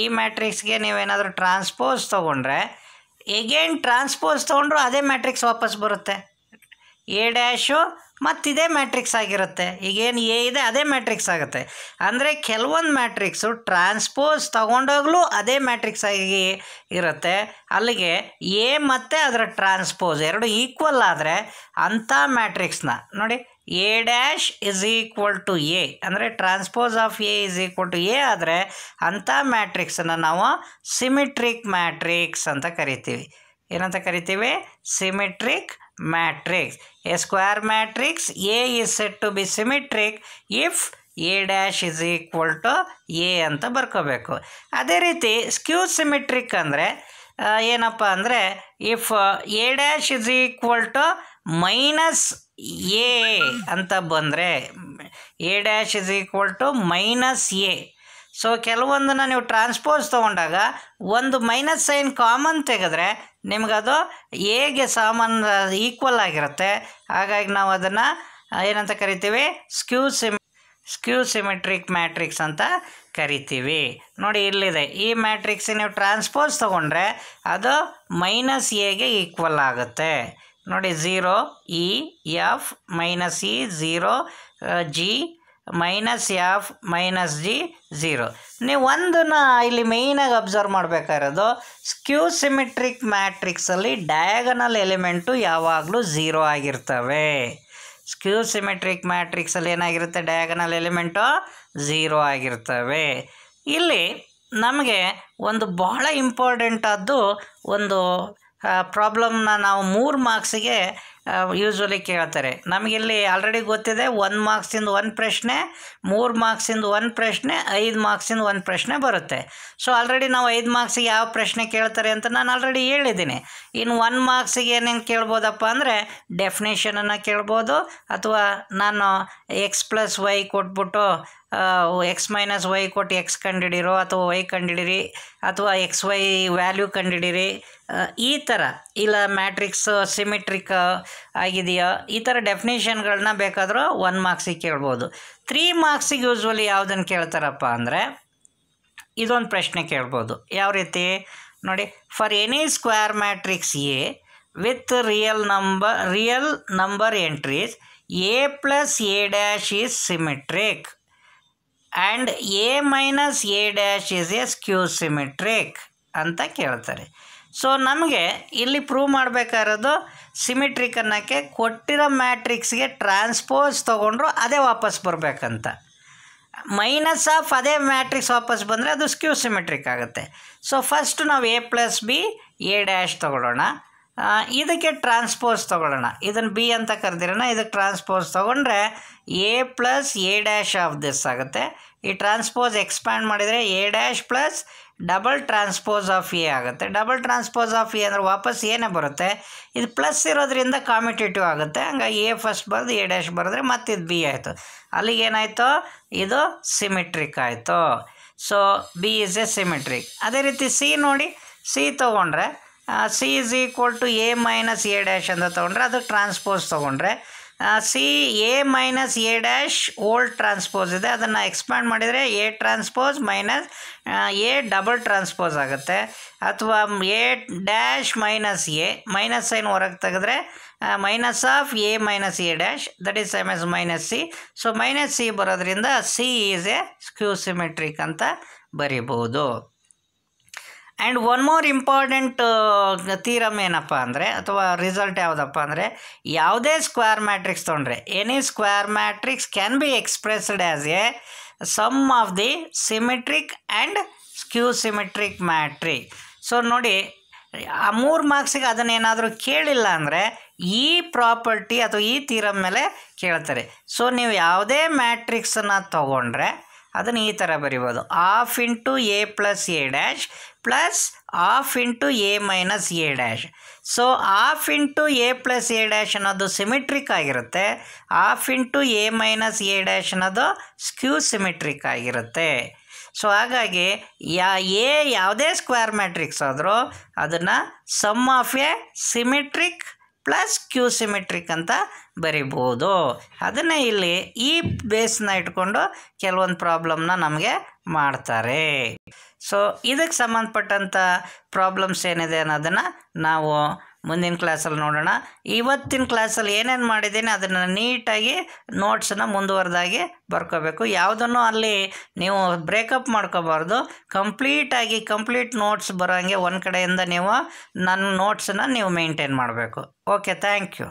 ಈ ಮ್ಯಾಟ್ರಿಕ್ಸ್ಗೆ ನೀವೇನಾದರೂ ಟ್ರಾನ್ಸ್ಪೋಸ್ ತೊಗೊಂಡ್ರೆ ಎಗೇನ್ ಟ್ರಾನ್ಸ್ಪೋಸ್ ತೊಗೊಂಡ್ರು ಅದೇ ಮ್ಯಾಟ್ರಿಕ್ಸ್ ವಾಪಸ್ ಬರುತ್ತೆ ಎ ಡ್ಯಾಶು ಮತ್ತಿದೇ ಮ್ಯಾಟ್ರಿಕ್ಸ್ ಆಗಿರುತ್ತೆ ಈಗೇನು ಎ ಇದೆ ಅದೇ ಮ್ಯಾಟ್ರಿಕ್ಸ್ ಆಗುತ್ತೆ ಅಂದರೆ ಕೆಲವೊಂದು ಮ್ಯಾಟ್ರಿಕ್ಸು ಟ್ರಾನ್ಸ್ಪೋಸ್ ತಗೊಂಡೋಗ್ಲೂ ಅದೇ ಮ್ಯಾಟ್ರಿಕ್ಸ್ ಆಗಿ ಇರುತ್ತೆ ಅಲ್ಲಿಗೆ ಎ ಮತ್ತು ಅದರ ಟ್ರಾನ್ಸ್ಪೋಸ್ ಎರಡು ಈಕ್ವಲ್ ಆದರೆ ಅಂಥ ಮ್ಯಾಟ್ರಿಕ್ಸ್ನ ನೋಡಿ A dash is equal to A ಅಂದರೆ transpose of A is equal to A ಆದರೆ ಅಂಥ ಮ್ಯಾಟ್ರಿಕ್ಸನ್ನು ನಾವು ಸಿಮಿಟ್ರಿಕ್ ಮ್ಯಾಟ್ರಿಕ್ಸ್ ಅಂತ ಕರಿತೀವಿ ಏನಂತ ಕರಿತೀವಿ symmetric matrix a square matrix A is said to be symmetric if A dash is equal to A ಅಂತ ಬರ್ಕೋಬೇಕು ಅದೇ ರೀತಿ ಸ್ಕ್ಯೂ ಸಿಮೆಟ್ರಿಕ್ ಅಂದರೆ ಏನಪ್ಪ ಅಂದರೆ if A dash is equal to minus A ಅಂತ ಬಂದರೆ A dash is equal to minus A so ಕೆಲವೊಂದನ್ನು ನೀವು ಟ್ರಾನ್ಸ್ಪೋಸ್ ತೊಗೊಂಡಾಗ ಒಂದು ಮೈನಸ್ ಸೈನ್ ಕಾಮನ್ ತೆಗೆದ್ರೆ ನಿಮಗದು ಎಗೆ ಸಾಮಾನ್ ಈಕ್ವಲ್ ಆಗಿರುತ್ತೆ ಹಾಗಾಗಿ ನಾವು ಅದನ್ನು ಏನಂತ ಕರಿತೀವಿ ಸ್ಕ್ಯೂ ಸಿಮ್ ಸ್ಕ್ಯೂ ಸಿಮೆಟ್ರಿಕ್ ಮ್ಯಾಟ್ರಿಕ್ಸ್ ಅಂತ ಕರಿತೀವಿ ನೋಡಿ ಇಲ್ಲಿದೆ ಈ ಮ್ಯಾಟ್ರಿಕ್ಸ್ ನೀವು ಟ್ರಾನ್ಸ್ಪೋಸ್ ತೊಗೊಂಡ್ರೆ ಅದು ಮೈನಸ್ ಎಗೆ ಈಕ್ವಲ್ ಆಗುತ್ತೆ ನೋಡಿ zero E F minus E zero G minus F minus G zero ನೀವು ಒಂದನ್ನು ಇಲ್ಲಿ ಮೇಯ್ನಾಗಿ ಅಬ್ಸರ್ವ್ ಮಾಡಬೇಕಾಗಿರೋದು ಸ್ಕ್ಯೂ ಸಿಮೆಟ್ರಿಕ್ ಮ್ಯಾಟ್ರಿಕ್ಸಲ್ಲಿ ಡಯಾಗನಲ್ ಎಲಿಮೆಂಟು ಯಾವಾಗಲೂ ಝೀರೋ ಆಗಿರ್ತವೆ ಸ್ಕ್ಯೂ ಸಿಮೆಟ್ರಿಕ್ ಮ್ಯಾಟ್ರಿಕ್ಸಲ್ಲಿ ಏನಾಗಿರುತ್ತೆ ಡಯಾಗನಲ್ ಎಲಿಮೆಂಟು ಝೀರೋ ಆಗಿರ್ತವೆ ಇಲ್ಲಿ ನಮಗೆ ಒಂದು ಬಹಳ ಇಂಪಾರ್ಟೆಂಟಾದ್ದು ಒಂದು ಪ್ರಾಬ್ಲಮ್ನ ನಾವು ಮೂರು ಮಾರ್ಕ್ಸಿಗೆ ಯೂಶ್ವಲಿ ಕೇಳ್ತಾರೆ ನಮಗಿಲ್ಲಿ ಆಲ್ರೆಡಿ ಗೊತ್ತಿದೆ ಒಂದು ಮಾರ್ಕ್ಸಿಂದ ಒಂದು ಪ್ರಶ್ನೆ ಮೂರು ಮಾರ್ಕ್ಸಿಂದ ಒಂದು ಪ್ರಶ್ನೆ ಐದು ಮಾರ್ಕ್ಸಿಂದ ಒಂದು ಪ್ರಶ್ನೆ ಬರುತ್ತೆ ಸೊ ಆಲ್ರೆಡಿ ನಾವು ಐದು ಮಾರ್ಕ್ಸಿಗೆ ಯಾವ ಪ್ರಶ್ನೆ ಕೇಳ್ತಾರೆ ಅಂತ ನಾನು ಆಲ್ರೆಡಿ ಹೇಳಿದ್ದೀನಿ ಇನ್ನು ಒನ್ ಮಾರ್ಕ್ಸಿಗೆ ಏನೇನು ಕೇಳ್ಬೋದಪ್ಪ ಅಂದರೆ ಡೆಫಿನೇಷನನ್ನು ಕೇಳ್ಬೋದು ಅಥವಾ ನಾನು ಎಕ್ಸ್ ಪ್ಲಸ್ ವೈ ಕೊಟ್ಬಿಟ್ಟು ಎಕ್ಸ್ ಮೈನಸ್ ವೈ ಕೊಟ್ಟು ಎಕ್ಸ್ ಕಂಡುಹಿಡಿರೋ ಅಥವಾ ವೈ ಕಂಡುಹಿಡಿರಿ ಅಥವಾ ಎಕ್ಸ್ ವೈ ವ್ಯಾಲ್ಯೂ ಕಂಡುಹಿಡಿರಿ ಈ ಥರ ಇಲ್ಲ ಮ್ಯಾಟ್ರಿಕ್ಸ್ ಸಿಮೆಟ್ರಿಕ್ ಆಗಿದೆಯಾ ಈ ಥರ ಡೆಫಿನೇಷನ್ಗಳನ್ನ ಬೇಕಾದರೂ ಒನ್ ಮಾರ್ಕ್ಸಿಗೆ ಕೇಳ್ಬೋದು ತ್ರೀ ಮಾರ್ಕ್ಸಿಗೆ ಯೂಸ್ವಲಿ ಯಾವುದನ್ನು ಕೇಳ್ತಾರಪ್ಪ ಅಂದರೆ ಇದೊಂದು ಪ್ರಶ್ನೆ ಕೇಳ್ಬೋದು ಯಾವ ರೀತಿ ನೋಡಿ for any square matrix A with real number real number entries A plus A dash is symmetric and A minus A dash is a skew symmetric ಅಂತ ಕೇಳ್ತಾರೆ ಸೊ ನಮಗೆ ಇಲ್ಲಿ ಪ್ರೂವ್ ಮಾಡಬೇಕಾಗಿರೋದು ಸಿಮೆಟ್ರಿಕ್ ಅನ್ನೋಕ್ಕೆ ಕೊಟ್ಟಿರೋ ಮ್ಯಾಟ್ರಿಕ್ಸ್ಗೆ ಟ್ರಾನ್ಸ್ಪೋಸ್ ತೊಗೊಂಡ್ರು ಅದೇ ವಾಪಸ್ ಬರಬೇಕಂತ ಮೈನಸ್ ಆಫ್ ಅದೇ ಮ್ಯಾಟ್ರಿಕ್ಸ್ ವಾಪಸ್ ಬಂದರೆ ಅದು ಸ್ಕ್ಯೂ ಸಿಮೆಟ್ರಿಕ್ ಆಗುತ್ತೆ ಸೊ ಫಸ್ಟ್ ನಾವು A plus B A dash ತೊಗೊಳ್ಳೋಣ ಇದಕ್ಕೆ ಟ್ರಾನ್ಸ್ಪೋಸ್ ತೊಗೊಳ್ಳೋಣ ಇದನ್ನು ಬಿ ಅಂತ ಕರೆದಿರೋಣ ಇದಕ್ಕೆ ಟ್ರಾನ್ಸ್ಪೋಸ್ ತೊಗೊಂಡ್ರೆ A plus A dash of this ಆಗುತ್ತೆ ಈ ಟ್ರಾನ್ಸ್ಪೋಸ್ ಎಕ್ಸ್ಪ್ಯಾಂಡ್ ಮಾಡಿದರೆ A dash plus double transpose of A ಆಗುತ್ತೆ ಡಬಲ್ ಟ್ರಾನ್ಸ್ಪೋಸ್ ಆಫ್ ಎ ಅಂದರೆ ವಾಪಸ್ ಏನೇ ಬರುತ್ತೆ ಇದು ಪ್ಲಸ್ ಇರೋದ್ರಿಂದ ಕಾಮಿಟೇಟಿವ್ ಆಗುತ್ತೆ ಹಂಗೆ ಎ ಫಸ್ಟ್ ಬರೆದು ಎ ಡ್ಯಾಶ್ ಬರೆದ್ರೆ ಮತ್ತೆ ಇದು ಬಿ ಆಯಿತು ಅಲ್ಲಿಗೇನಾಯಿತು ಇದು ಸಿಮೆಟ್ರಿಕ್ ಆಯಿತು so B is a symmetric ಅದೇ ರೀತಿ ಸಿ ನೋಡಿ ಸಿ ತೊಗೊಂಡ್ರೆ C is equal to A minus A dash ಅಂತ ತೊಗೊಂಡ್ರೆ ಅದು ಟ್ರಾನ್ಸ್ಪೋಸ್ ತೊಗೊಂಡ್ರೆ C A minus A dash whole transpose ಇದೆ ಅದನ್ನು ಎಕ್ಸ್ಪ್ಯಾಂಡ್ ಮಾಡಿದರೆ A transpose minus A double transpose ಆಗುತ್ತೆ ಅಥವಾ A dash minus A minus sign ಹೊರಗೆ ತೆಗೆದ್ರೆ minus of A minus A dash that is same as minus C so minus C ಬರೋದ್ರಿಂದ C is a skew symmetric ಅಂತ ಬರಿಬೋದು and one more important theorem ಏನಪ್ಪ ಅಂದರೆ ಅಥವಾ result ಯಾವುದಪ್ಪ ಅಂದರೆ ಯಾವುದೇ ಸ್ಕ್ವೇರ್ ಮ್ಯಾಟ್ರಿಕ್ಸ್ ತೊಗೊಂಡ್ರೆ any square matrix can be expressed as a sum of the symmetric and skew symmetric matrix so ನೋಡಿ ಆ ಮೂರು ಮಾರ್ಕ್ಸಿಗೆ ಏನಾದರೂ ಕೇಳಿಲ್ಲ ಅಂದರೆ ಈ ಪ್ರಾಪರ್ಟಿ ಅಥವಾ ಈ ತೀರಮ್ ಮೇಲೆ ಕೇಳ್ತಾರೆ ಸೊ ನೀವು ಯಾವುದೇ ಮ್ಯಾಟ್ರಿಕ್ಸನ್ನು ತೊಗೊಂಡ್ರೆ ಅದನ್ನು ಈ ಥರ ಬರಿಬೋದು half into A plus A dash plus half into A minus A dash so half into A plus A dash ಅನ್ನೋದು ಸಿಮೆಟ್ರಿಕ್ ಆಗಿರುತ್ತೆ half into A minus A dash ಅನ್ನೋದು ಸ್ಕ್ಯೂ ಸಿಮೆಟ್ರಿಕ್ ಆಗಿರುತ್ತೆ ಸೊ ಹಾಗಾಗಿ ಯಾ ಎ ಯಾವುದೇ ಸ್ಕ್ವೇರ್ ಮ್ಯಾಟ್ರಿಕ್ಸ್ ಆದರೂ ಅದನ್ನು sum of a symmetric plus skew symmetric ಅಂತ ಬರಿಬೋದು ಅದನ್ನೇ ಇಲ್ಲಿ ಈ ಬೇಸ್ನ ಇಟ್ಕೊಂಡು ಕೆಲವೊಂದು ಪ್ರಾಬ್ಲಮ್ನ ನಮಗೆ ಮಾಡ್ತಾರೆ ಸೊ ಇದಕ್ಕೆ ಸಂಬಂಧಪಟ್ಟಂಥ ಪ್ರಾಬ್ಲಮ್ಸ್ ಏನಿದೆ ಅನ್ನೋದನ್ನು ನಾವು ಮುಂದಿನ ಕ್ಲಾಸಲ್ಲಿ ನೋಡೋಣ ಇವತ್ತಿನ ಕ್ಲಾಸಲ್ಲಿ ಏನೇನು ಮಾಡಿದ್ದೀನಿ ಅದನ್ನು ನೀಟಾಗಿ ನೋಟ್ಸನ್ನು ಮುಂದುವರೆದಾಗಿ ಬರ್ಕೋಬೇಕು ಯಾವುದನ್ನು ಅಲ್ಲಿ ನೀವು ಬ್ರೇಕಪ್ ಮಾಡ್ಕೋಬಾರ್ದು ಕಂಪ್ಲೀಟಾಗಿ ಕಂಪ್ಲೀಟ್ ನೋಟ್ಸ್ ಬರೋಂಗೆ ಒಂದು ಕಡೆಯಿಂದ ನೀವು ನನ್ನ ನೋಟ್ಸನ್ನು ನೀವು ಮೇಂಟೈನ್ ಮಾಡಬೇಕು ಓಕೆ ಥ್ಯಾಂಕ್ ಯು